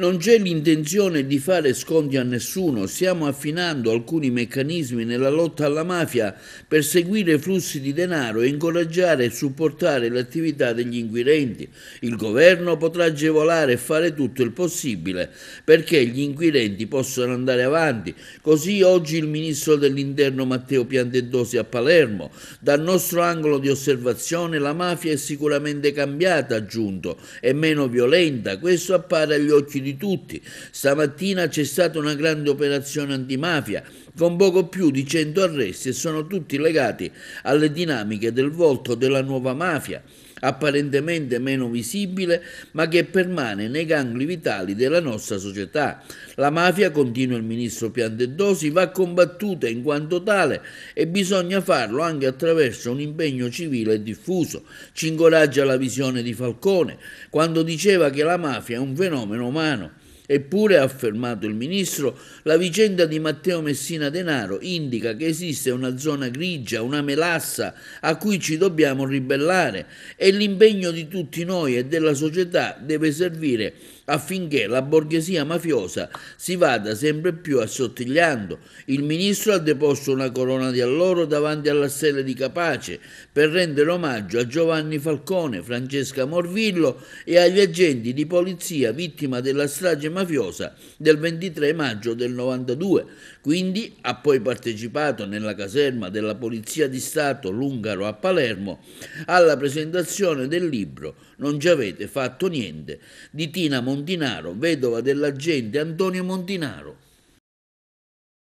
Non c'è l'intenzione di fare sconti a nessuno, stiamo affinando alcuni meccanismi nella lotta alla mafia per seguire flussi di denaro e incoraggiare e supportare l'attività degli inquirenti. Il governo potrà agevolare e fare tutto il possibile perché gli inquirenti possano andare avanti. Così oggi il ministro dell'Interno Matteo Piantedosi a Palermo, dal nostro angolo di osservazione la mafia è sicuramente cambiata, aggiunto, è meno violenta, questo appare agli occhi di di tutti. Stamattina c'è stata una grande operazione antimafia con poco più di 100 arresti e sono tutti legati alle dinamiche del volto della nuova mafia apparentemente meno visibile, ma che permane nei gangli vitali della nostra società. La mafia, continua il ministro Piantedosi, va combattuta in quanto tale e bisogna farlo anche attraverso un impegno civile e diffuso. Ci incoraggia la visione di Falcone, quando diceva che la mafia è un fenomeno umano Eppure, ha affermato il ministro, la vicenda di Matteo Messina Denaro indica che esiste una zona grigia, una melassa a cui ci dobbiamo ribellare e l'impegno di tutti noi e della società deve servire affinché la borghesia mafiosa si vada sempre più assottigliando. Il ministro ha deposto una corona di alloro davanti alla stella di Capace per rendere omaggio a Giovanni Falcone, Francesca Morvillo e agli agenti di polizia vittima della strage mafiosa mafiosa del 23 maggio del 92, quindi ha poi partecipato nella caserma della Polizia di Stato Lungaro a Palermo alla presentazione del libro Non ci avete fatto niente di Tina Montinaro, vedova dell'agente Antonio Montinaro.